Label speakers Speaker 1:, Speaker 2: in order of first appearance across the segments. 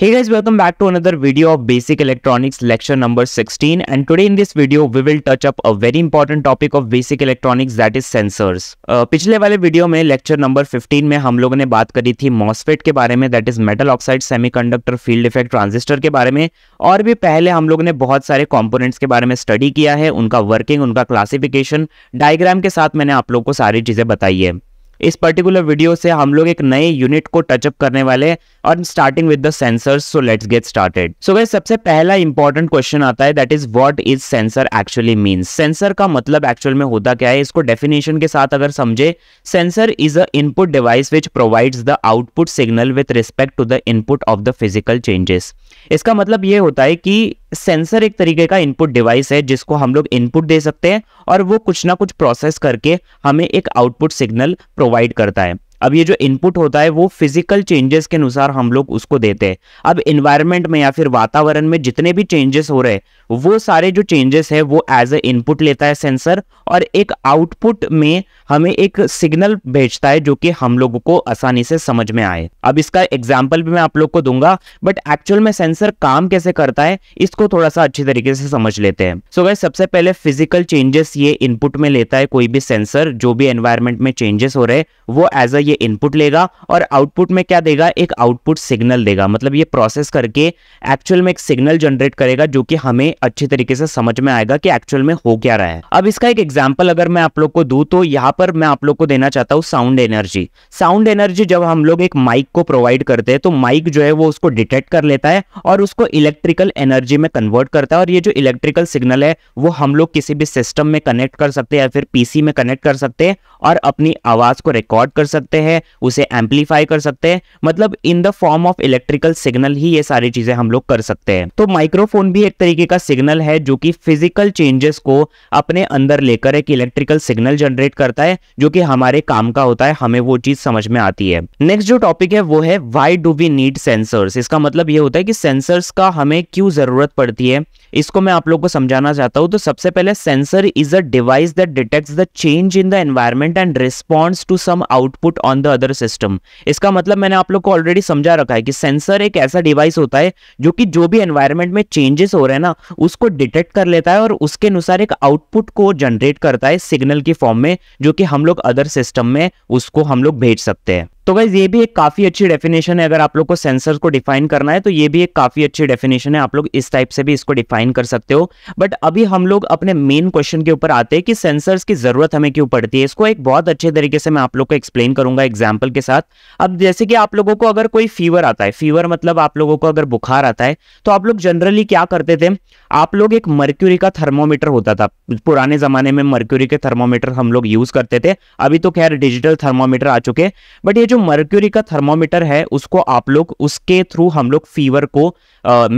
Speaker 1: Hey guys, welcome back to another video of Basic Electronics lecture number 16 and today in this video we will touch up a very important topic of Basic Electronics that is sensors. Uh, पिछले वाले video में lecture number 15 में हम लोगों ने बात करी थी MOSFET के बारे में that is metal oxide semiconductor field effect transistor के बारे में और भी पहले हम लोगों ने बहुत सारे कॉम्पोनेंट्स के बारे में स्टडी किया है उनका वर्किंग उनका क्लासिफिकेशन डायग्राम के साथ मैंने आप लोग को सारी चीज़ें बताई है इस पर्टिकुलर वीडियो से हम लोग एक नए यूनिट को टचअप करने वाले और starting with the sensors so let's get started so गए सबसे पहला इंपॉर्टेंट क्वेश्चन आता है that is what is sensor actually mean sensor का मतलब एक्चुअल में होता क्या है इसको डेफिनेशन के साथ अगर समझे sensor is a input device which provides the output signal with respect to the input of the physical changes इसका मतलब ये होता है कि सेंसर एक तरीके का इनपुट डिवाइस है जिसको हम लोग इनपुट दे सकते हैं और वो कुछ ना कुछ प्रोसेस करके हमें एक आउटपुट सिग्नल प्रोवाइड करता है अब ये जो इनपुट होता है वो फिजिकल चेंजेस के अनुसार हम लोग उसको देते हैं अब इन्वायरमेंट में या फिर वातावरण में जितने भी चेंजेस हो रहे हैं वो सारे जो चेंजेस है वो एज ए इनपुट लेता है सेंसर और एक आउटपुट में हमें एक सिग्नल भेजता है जो कि हम लोगों को आसानी से समझ में आए अब इसका एग्जाम्पल भी मैं आप लोग को दूंगा बट एक्चुअल में सेंसर काम कैसे करता है इसको थोड़ा सा अच्छी तरीके से समझ लेते हैं सो so सबसे पहले फिजिकल चेंजेस ये इनपुट में लेता है कोई भी सेंसर जो भी एनवायरमेंट में चेंजेस हो रहे वो एज अ ये इनपुट लेगा और आउटपुट में क्या देगा एक आउटपुट सिग्नल देगा मतलब ये प्रोसेस करके एक्चुअल में एक सिग्नल जनरेट करेगा जो कि हमें अच्छे तरीके से समझ में आएगा कि एक्चुअल में हो क्या रहा है अब इसका एक एग्जाम्पल अगर मैं आप लोग को दू तो यहाँ पर मैं आप लोग को देना चाहता हूँ साउंड एनर्जी साउंड एनर्जी जब हम लोग एक माइक को प्रोवाइड करते हैं तो माइक जो है वो उसको डिटेक्ट कर लेता है और उसको इलेक्ट्रिकल एनर्जी में कन्वर्ट करता है और ये जो इलेक्ट्रिकल सिग्नल है वो हम लोग किसी भी सिस्टम में कनेक्ट कर सकते हैं या फिर पीसी में कनेक्ट कर सकते हैं और अपनी आवाज को रिकॉर्ड कर सकते हैं उसे एम्पलीफाई कर सकते हैं मतलब in the form of electrical signal ही ये सारी चीजें हम लोग कर सकते हैं तो माइक्रोफोन भी एक तरीके का सिग्नल है जो कि फिजिकल चेंजेस को अपने अंदर लेकर एक इलेक्ट्रिकल सिग्नल जनरेट करता है जो कि हमारे काम का होता है हमें वो चीज समझ में आती है नेक्स्ट जो टॉपिक है वो है why do we need sensors इसका मतलब ये होता है कि सेंसर्स का हमें क्यों जरूरत पड़ती है इसको मैं आप लोग को समझाना चाहता हूं तो सबसे पहले sensor is a device that detects the change in the environment and response to some output on the other system इसका मतलब मैंने आप लोग को ऑलरेडी समझा रखा है कि सेंसर एक ऐसा डिवाइस होता है जो कि जो भी एनवायरमेंट में चेंजेस हो रहे हैं ना उसको डिटेक्ट कर लेता है और उसके अनुसार एक आउटपुट को जनरेट करता है सिग्नल की फॉर्म में जो कि हम लोग अदर सिस्टम में उसको हम लोग भेज सकते हैं तो गाइज ये भी एक काफ़ी अच्छी डेफिनेशन है अगर आप लोग को सेंसर को डिफाइन करना है तो ये भी एक काफ़ी अच्छी डेफिनेशन है आप लोग इस टाइप से भी इसको डिफाइन कर सकते हो बट अभी हम लोग अपने मेन क्वेश्चन के ऊपर आते हैं कि सेंसर्स की ज़रूरत हमें क्यों पड़ती है इसको एक बहुत अच्छे तरीके से मैं आप लोग को एक्सप्लेन करूंगा एग्जाम्पल के साथ अब जैसे कि आप लोगों को अगर कोई फीवर आता है फीवर मतलब आप लोगों को अगर बुखार आता है तो आप लोग जनरली क्या करते थे आप लोग एक मर्क्यूरी का थर्मोमीटर होता था पुराने ज़माने में मर्क्यूरी के थर्मोमीटर हम लोग यूज़ करते थे अभी तो खैर डिजिटल थर्मोमीटर आ चुके बट ये जो मर्क्यूरी का थर्मोमीटर है उसको आप लोग उसके थ्रू हम लोग फीवर को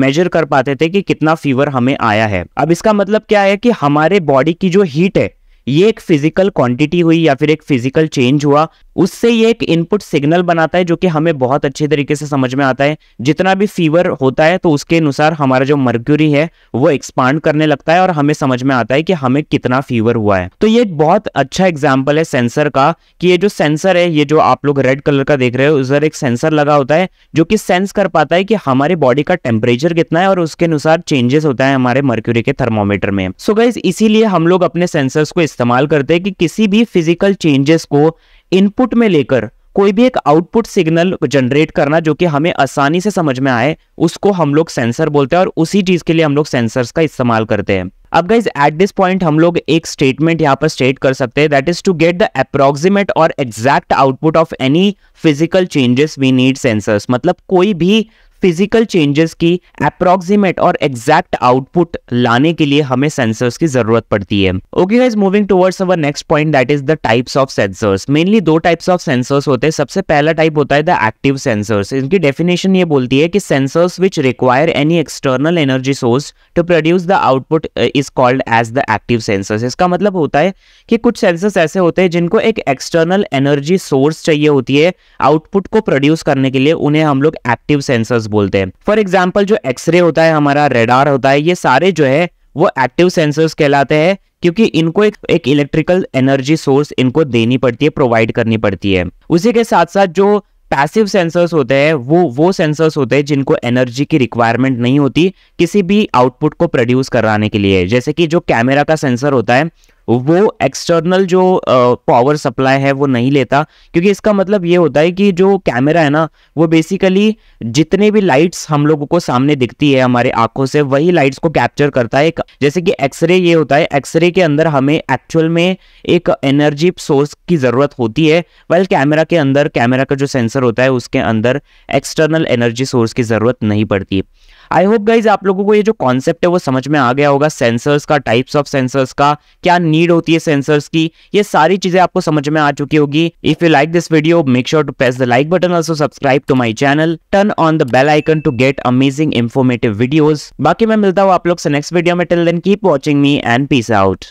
Speaker 1: मेजर कर पाते थे कि कितना फीवर हमें आया है अब इसका मतलब क्या है कि हमारे बॉडी की जो हीट है ये एक फिजिकल क्वांटिटी हुई या फिर एक फिजिकल चेंज हुआ उससे ये एक इनपुट सिग्नल बनाता है जो कि हमें बहुत अच्छे तरीके से समझ में आता है जितना भी फीवर होता है तो उसके अनुसार हमारा जो मर्क्यूरी है वो एक्सपांड करने लगता है और हमें समझ में आता है कि हमें कितना फीवर हुआ है तो ये एक बहुत अच्छा एग्जाम्पल है सेंसर का कि ये जो सेंसर है ये जो आप लोग रेड कलर का देख रहे हो उधर एक सेंसर लगा होता है जो कि सेंस कर पाता है कि हमारे बॉडी का टेम्परेचर कितना है और उसके अनुसार चेंजेस होता है हमारे मर्क्यूरी के थर्मोमीटर में सो गाइज इसीलिए हम लोग अपने सेंसर्स को इस्तेमाल करते हैं कि किसी भी फिजिकल चेंजेस को इनपुट में लेकर कोई भी एक आउटपुट सिग्नल जनरेट करना जो कि हमें आसानी से समझ में आए उसको हम लोग सेंसर बोलते हैं और उसी चीज़ के लिए हम लोग सेंसर्स का इस्तेमाल करते हैं अब गाइज एट दिस पॉइंट हम लोग एक स्टेटमेंट यहाँ पर स्टेट कर सकते हैं that is to get the approximate और exact output of any physical changes we need sensors मतलब कोई भी फिजिकल चेंजेस की अप्रोक्सीमेट और एग्जैक्ट आउटपुट लाने के लिए हमें सेंसर्स की जरूरत पड़ती है okay guys moving towards our next point that is the types of sensors मेनली दो टाइप्स ऑफ सेंसर्स होते हैं सबसे पहला टाइप होता है द एक्टिव सेंसर्स इनकी डेफिनेशन ये बोलती है कि sensors which require any external energy source to produce the output is called as the active sensors इसका मतलब होता है कि कुछ सेंसर्स ऐसे होते हैं जिनको एक एक्सटर्नल एनर्जी सोर्स चाहिए होती है आउटपुट को प्रोड्यूस करने के लिए उन्हें हम लोग एक्टिव सेंसर्स बोलते हैं फॉर एग्जाम्पल जो एक्सरे होता है हमारा रेडार होता है ये सारे जो है वो एक्टिव सेंसर्स कहलाते हैं क्योंकि इनको एक, एक इलेक्ट्रिकल एनर्जी सोर्स इनको देनी पड़ती है प्रोवाइड करनी पड़ती है उसी के साथ साथ जो पैसिव सेंसर्स होते हैं वो वो सेंसर्स होते हैं जिनको एनर्जी की रिक्वायरमेंट नहीं होती किसी भी आउटपुट को प्रोड्यूस कराने के लिए जैसे कि जो कैमरा का सेंसर होता है वो एक्सटर्नल जो पावर सप्लाई है वो नहीं लेता क्योंकि इसका मतलब ये होता है कि जो कैमरा है ना वो बेसिकली जितने भी लाइट्स हम लोगों को सामने दिखती है हमारे आंखों से वही लाइट्स को कैप्चर करता है जैसे कि एक्सरे ये होता है एक्सरे के अंदर हमें एक्चुअल में एक एनर्जी सोर्स की ज़रूरत होती है वेल कैमरा के अंदर कैमरा का जो सेंसर होता है उसके अंदर एक्सटर्नल एनर्जी सोर्स की ज़रूरत नहीं पड़ती आई होप गाइज आप लोगों को ये जो कॉन्सेप्ट है वो समझ में आ गया होगा सेंसर्स का टाइप्स ऑफ सेंसर्स का क्या नीड होती है सेंसर्स की ये सारी चीजें आपको समझ में आ चुकी होगी if you like this video make sure to press the like button also subscribe to my channel turn on the bell icon to get amazing informative videos बाकी मैं मिलता हूँ आप लोग से नेक्स्ट वीडियो में till then keep watching me and peace out